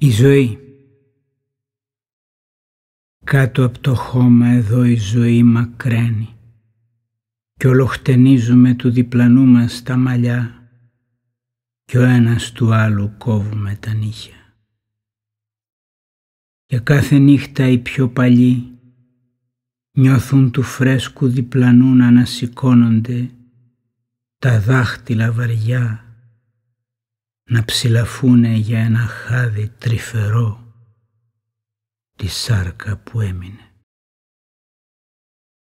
Η ζωή. Κάτω από το χώμα εδώ η ζωή μακραίνει κι ολοχτενίζουμε του διπλανού μας τα μαλλιά κι ο ένας του άλλου κόβουμε τα νύχια. Και κάθε νύχτα οι πιο παλιοί νιώθουν του φρέσκου διπλανού να ανασηκώνονται τα δάχτυλα βαριά να ψηλαφούνε για ένα χάδι τρυφερό τη σάρκα που έμεινε.